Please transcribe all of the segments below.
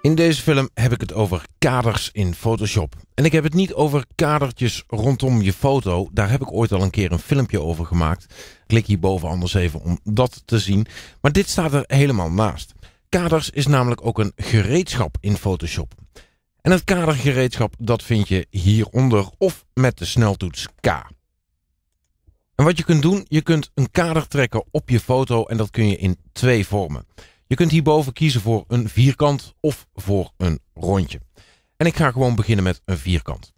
In deze film heb ik het over kaders in Photoshop. En ik heb het niet over kadertjes rondom je foto. Daar heb ik ooit al een keer een filmpje over gemaakt. Klik hierboven anders even om dat te zien. Maar dit staat er helemaal naast. Kaders is namelijk ook een gereedschap in Photoshop. En het kadergereedschap dat vind je hieronder of met de sneltoets K. En wat je kunt doen, je kunt een kader trekken op je foto en dat kun je in twee vormen. Je kunt hierboven kiezen voor een vierkant of voor een rondje. En ik ga gewoon beginnen met een vierkant.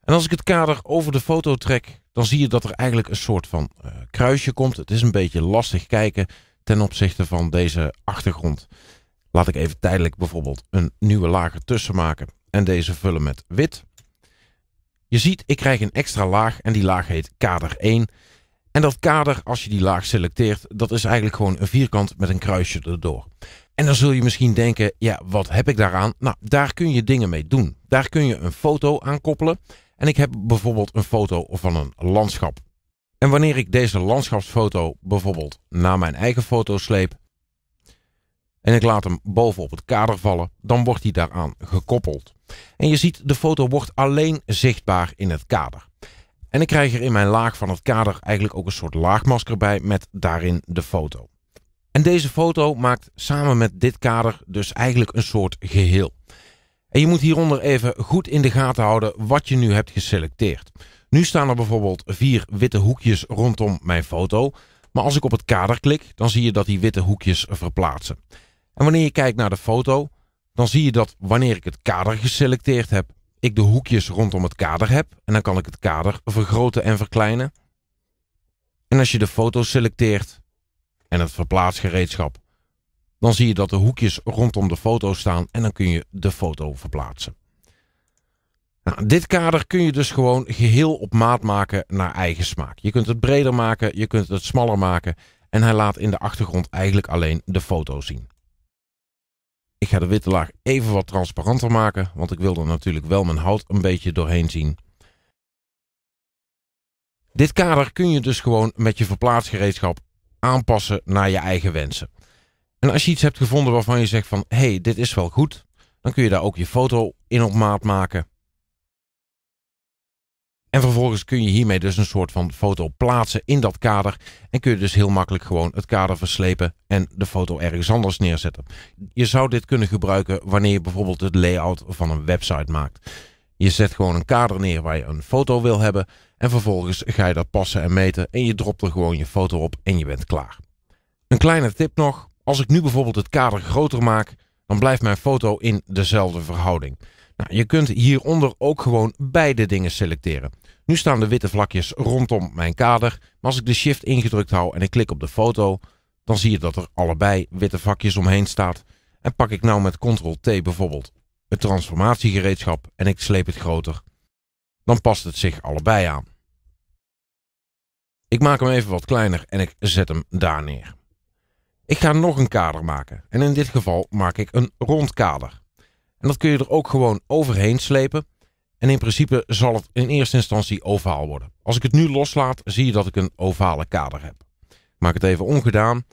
En als ik het kader over de foto trek, dan zie je dat er eigenlijk een soort van eh, kruisje komt. Het is een beetje lastig kijken ten opzichte van deze achtergrond. Laat ik even tijdelijk bijvoorbeeld een nieuwe laag ertussen maken en deze vullen met wit. Je ziet, ik krijg een extra laag en die laag heet kader 1. En dat kader, als je die laag selecteert, dat is eigenlijk gewoon een vierkant met een kruisje erdoor. En dan zul je misschien denken, ja, wat heb ik daaraan? Nou, daar kun je dingen mee doen. Daar kun je een foto aan koppelen. En ik heb bijvoorbeeld een foto van een landschap. En wanneer ik deze landschapsfoto bijvoorbeeld naar mijn eigen foto sleep en ik laat hem boven op het kader vallen, dan wordt hij daaraan gekoppeld. En je ziet, de foto wordt alleen zichtbaar in het kader. En ik krijg er in mijn laag van het kader eigenlijk ook een soort laagmasker bij met daarin de foto. En deze foto maakt samen met dit kader dus eigenlijk een soort geheel. En je moet hieronder even goed in de gaten houden wat je nu hebt geselecteerd. Nu staan er bijvoorbeeld vier witte hoekjes rondom mijn foto. Maar als ik op het kader klik, dan zie je dat die witte hoekjes verplaatsen. En wanneer je kijkt naar de foto, dan zie je dat wanneer ik het kader geselecteerd heb, ik de hoekjes rondom het kader heb. En dan kan ik het kader vergroten en verkleinen. En als je de foto selecteert en het verplaatsgereedschap, dan zie je dat de hoekjes rondom de foto staan en dan kun je de foto verplaatsen. Nou, dit kader kun je dus gewoon geheel op maat maken naar eigen smaak. Je kunt het breder maken, je kunt het smaller maken en hij laat in de achtergrond eigenlijk alleen de foto zien. Ik ga de witte laag even wat transparanter maken, want ik wil er natuurlijk wel mijn hout een beetje doorheen zien. Dit kader kun je dus gewoon met je verplaatsgereedschap aanpassen naar je eigen wensen. En als je iets hebt gevonden waarvan je zegt van, hé, hey, dit is wel goed, dan kun je daar ook je foto in op maat maken. En vervolgens kun je hiermee dus een soort van foto plaatsen in dat kader. En kun je dus heel makkelijk gewoon het kader verslepen en de foto ergens anders neerzetten. Je zou dit kunnen gebruiken wanneer je bijvoorbeeld het layout van een website maakt. Je zet gewoon een kader neer waar je een foto wil hebben. En vervolgens ga je dat passen en meten. En je dropt er gewoon je foto op en je bent klaar. Een kleine tip nog. Als ik nu bijvoorbeeld het kader groter maak, dan blijft mijn foto in dezelfde verhouding. Nou, je kunt hieronder ook gewoon beide dingen selecteren. Nu staan de witte vlakjes rondom mijn kader, maar als ik de shift ingedrukt hou en ik klik op de foto, dan zie je dat er allebei witte vakjes omheen staat. En pak ik nou met Ctrl-T bijvoorbeeld het transformatiegereedschap en ik sleep het groter. Dan past het zich allebei aan. Ik maak hem even wat kleiner en ik zet hem daar neer. Ik ga nog een kader maken en in dit geval maak ik een rond kader. En dat kun je er ook gewoon overheen slepen en in principe zal het in eerste instantie ovaal worden. Als ik het nu loslaat, zie je dat ik een ovale kader heb. Maak het even ongedaan.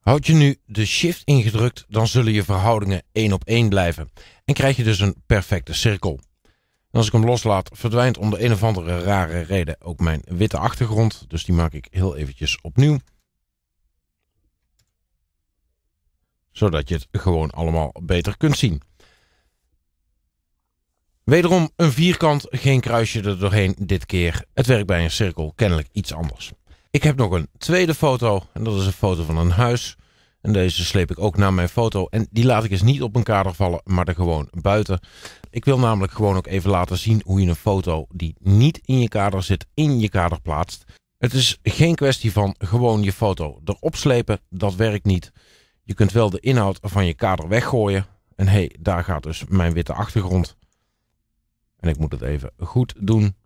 Houd je nu de shift ingedrukt, dan zullen je verhoudingen één op één blijven. En krijg je dus een perfecte cirkel. En als ik hem loslaat, verdwijnt om de een of andere rare reden ook mijn witte achtergrond. Dus die maak ik heel eventjes opnieuw. Zodat je het gewoon allemaal beter kunt zien. Wederom een vierkant, geen kruisje er doorheen dit keer. Het werkt bij een cirkel kennelijk iets anders. Ik heb nog een tweede foto en dat is een foto van een huis. En deze sleep ik ook naar mijn foto. En die laat ik eens niet op een kader vallen, maar er gewoon buiten. Ik wil namelijk gewoon ook even laten zien hoe je een foto die niet in je kader zit, in je kader plaatst. Het is geen kwestie van gewoon je foto erop slepen. Dat werkt niet. Je kunt wel de inhoud van je kader weggooien. En hé, hey, daar gaat dus mijn witte achtergrond. En ik moet het even goed doen.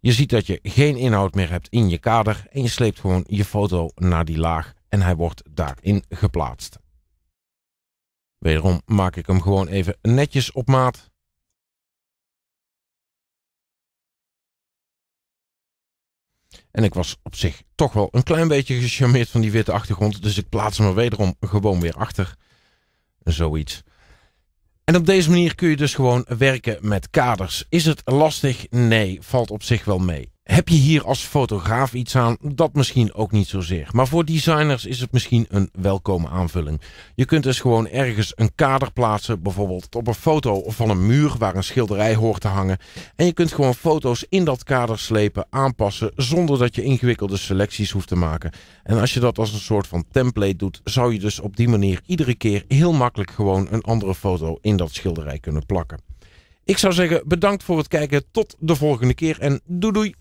Je ziet dat je geen inhoud meer hebt in je kader en je sleept gewoon je foto naar die laag en hij wordt daarin geplaatst. Wederom maak ik hem gewoon even netjes op maat. En ik was op zich toch wel een klein beetje gecharmeerd van die witte achtergrond. Dus ik plaats hem er wederom gewoon weer achter. Zoiets. En op deze manier kun je dus gewoon werken met kaders. Is het lastig? Nee, valt op zich wel mee heb je hier als fotograaf iets aan? Dat misschien ook niet zozeer. Maar voor designers is het misschien een welkome aanvulling. Je kunt dus gewoon ergens een kader plaatsen, bijvoorbeeld op een foto of van een muur waar een schilderij hoort te hangen. En je kunt gewoon foto's in dat kader slepen, aanpassen, zonder dat je ingewikkelde selecties hoeft te maken. En als je dat als een soort van template doet, zou je dus op die manier iedere keer heel makkelijk gewoon een andere foto in dat schilderij kunnen plakken. Ik zou zeggen bedankt voor het kijken, tot de volgende keer en doei doei!